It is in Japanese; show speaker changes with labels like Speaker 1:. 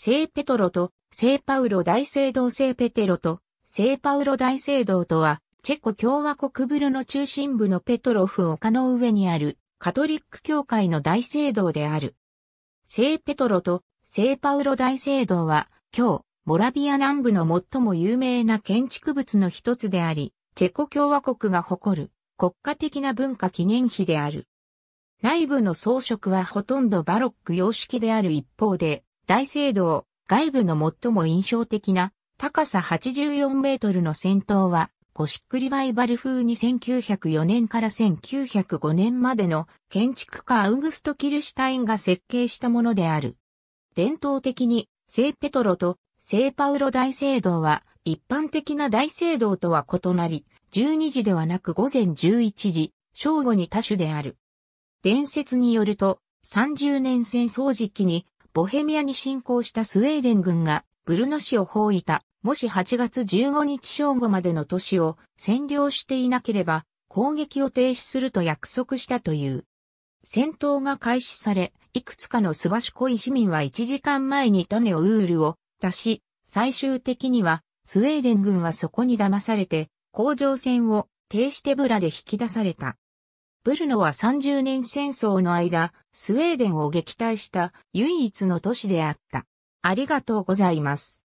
Speaker 1: 聖ペトロと聖パウロ大聖堂聖ペテロと聖パウロ大聖堂とは、チェコ共和国ブルの中心部のペトロフ丘の上にあるカトリック教会の大聖堂である。聖ペトロと聖パウロ大聖堂は、今日、モラビア南部の最も有名な建築物の一つであり、チェコ共和国が誇る国家的な文化記念碑である。内部の装飾はほとんどバロック様式である一方で、大聖堂、外部の最も印象的な高さ84メートルの先頭は、ゴシックリバイバル風に1904年から1905年までの建築家アウグスト・キルシュタインが設計したものである。伝統的に聖ペトロと聖パウロ大聖堂は一般的な大聖堂とは異なり、12時ではなく午前11時、正午に多種である。伝説によると、30年戦争時期にボヘミアに侵攻したスウェーデン軍がブルノ市を包囲た、もし8月15日正午までの都市を占領していなければ攻撃を停止すると約束したという。戦闘が開始され、いくつかのスバシュコイ市民は1時間前に種をウールを出し、最終的にはスウェーデン軍はそこに騙されて、工場船を停止手ぶらで引き出された。ブルノは30年戦争の間、スウェーデンを撃退した唯一の都市であった。ありがとうございます。